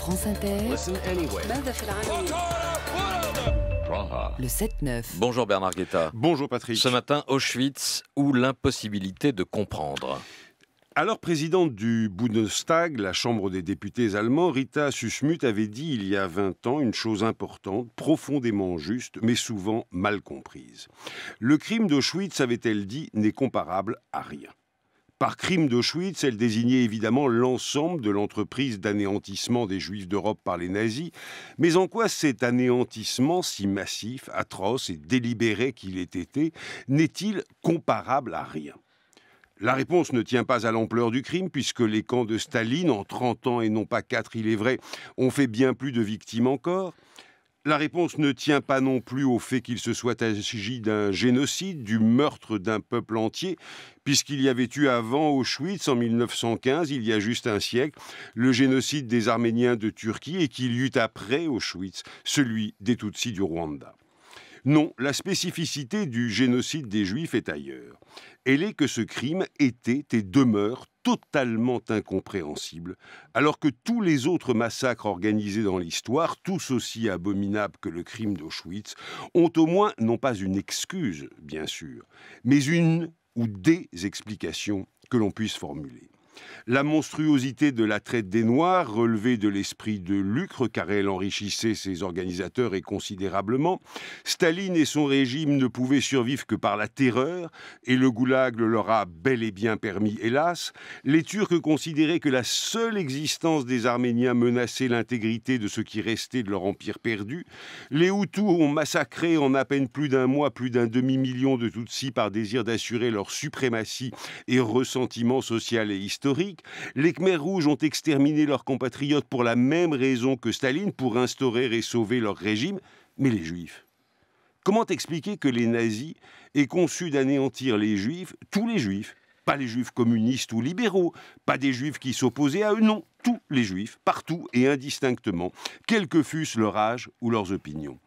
France Inter. Le 7-9. Bonjour Bernard Guetta. Bonjour Patrick. Ce matin, Auschwitz ou l'impossibilité de comprendre. Alors présidente du Bundestag, la Chambre des députés allemands, Rita Sussmuth avait dit il y a 20 ans une chose importante, profondément juste, mais souvent mal comprise. Le crime d'Auschwitz, avait-elle dit, n'est comparable à rien. Par crime d'Auschwitz, elle désignait évidemment l'ensemble de l'entreprise d'anéantissement des Juifs d'Europe par les nazis, mais en quoi cet anéantissement, si massif, atroce et délibéré qu'il ait été, n'est-il comparable à rien la réponse ne tient pas à l'ampleur du crime, puisque les camps de Staline, en 30 ans et non pas 4, il est vrai, ont fait bien plus de victimes encore. La réponse ne tient pas non plus au fait qu'il se soit agi d'un génocide, du meurtre d'un peuple entier, puisqu'il y avait eu avant Auschwitz en 1915, il y a juste un siècle, le génocide des Arméniens de Turquie et qu'il y eut après Auschwitz celui des Tutsis du Rwanda. Non, la spécificité du génocide des Juifs est ailleurs. Elle est que ce crime était et demeure totalement incompréhensible, alors que tous les autres massacres organisés dans l'histoire, tous aussi abominables que le crime d'Auschwitz, ont au moins non pas une excuse, bien sûr, mais une ou des explications que l'on puisse formuler. La monstruosité de la traite des Noirs, relevée de l'esprit de lucre, car elle enrichissait ses organisateurs et considérablement, Staline et son régime ne pouvaient survivre que par la terreur, et le goulag le leur a bel et bien permis, hélas. Les Turcs considéraient que la seule existence des Arméniens menaçait l'intégrité de ce qui restait de leur empire perdu. Les Hutus ont massacré en à peine plus d'un mois plus d'un demi-million de Tutsis par désir d'assurer leur suprématie et ressentiment social et historique les Khmers rouges ont exterminé leurs compatriotes pour la même raison que Staline, pour instaurer et sauver leur régime, mais les Juifs. Comment expliquer que les nazis aient conçu d'anéantir les Juifs, tous les Juifs Pas les Juifs communistes ou libéraux, pas des Juifs qui s'opposaient à eux, non, tous les Juifs, partout et indistinctement, quel que fût leur âge ou leurs opinions.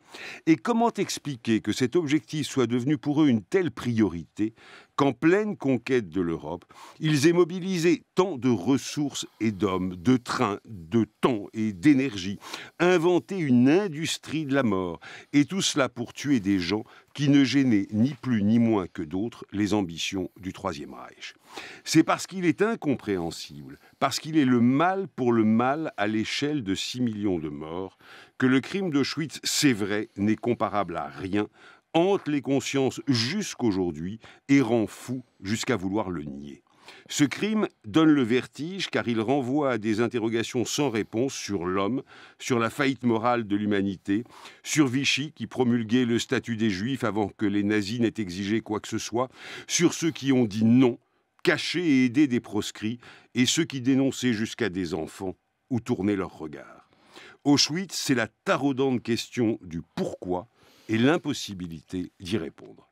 Et comment expliquer que cet objectif soit devenu pour eux une telle priorité qu'en pleine conquête de l'Europe, ils aient mobilisé tant de ressources et d'hommes, de trains, de temps et d'énergie, inventé une industrie de la mort, et tout cela pour tuer des gens qui ne gênaient ni plus ni moins que d'autres les ambitions du Troisième Reich. C'est parce qu'il est incompréhensible, parce qu'il est le mal pour le mal à l'échelle de 6 millions de morts, que le crime d'Auschwitz, c'est vrai, n'est comparable à rien, hante les consciences jusqu'aujourd'hui et rend fou jusqu'à vouloir le nier. Ce crime donne le vertige car il renvoie à des interrogations sans réponse sur l'homme, sur la faillite morale de l'humanité, sur Vichy qui promulguait le statut des Juifs avant que les nazis n'aient exigé quoi que ce soit, sur ceux qui ont dit non, caché et aidé des proscrits, et ceux qui dénonçaient jusqu'à des enfants ou tournaient leur regard. Auschwitz, c'est la taraudante question du pourquoi et l'impossibilité d'y répondre.